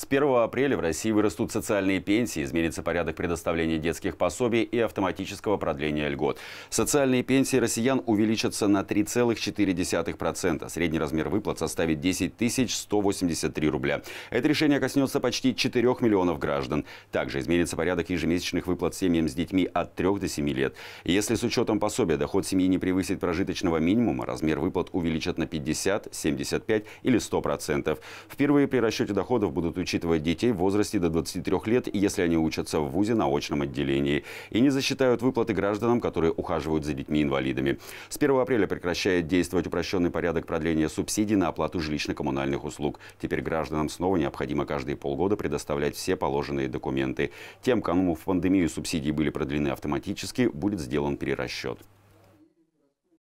С 1 апреля в России вырастут социальные пенсии, изменится порядок предоставления детских пособий и автоматического продления льгот. Социальные пенсии россиян увеличатся на 3,4%. Средний размер выплат составит 10 183 рубля. Это решение коснется почти 4 миллионов граждан. Также изменится порядок ежемесячных выплат семьям с детьми от 3 до 7 лет. Если с учетом пособия доход семьи не превысит прожиточного минимума, размер выплат увеличат на 50, 75 или 100%. Впервые при расчете доходов будут учтены учитывает детей в возрасте до 23 лет, если они учатся в ВУЗе на очном отделении, и не засчитают выплаты гражданам, которые ухаживают за детьми-инвалидами. С 1 апреля прекращает действовать упрощенный порядок продления субсидий на оплату жилищно-коммунальных услуг. Теперь гражданам снова необходимо каждые полгода предоставлять все положенные документы. Тем, кому в пандемию субсидии были продлены автоматически, будет сделан перерасчет.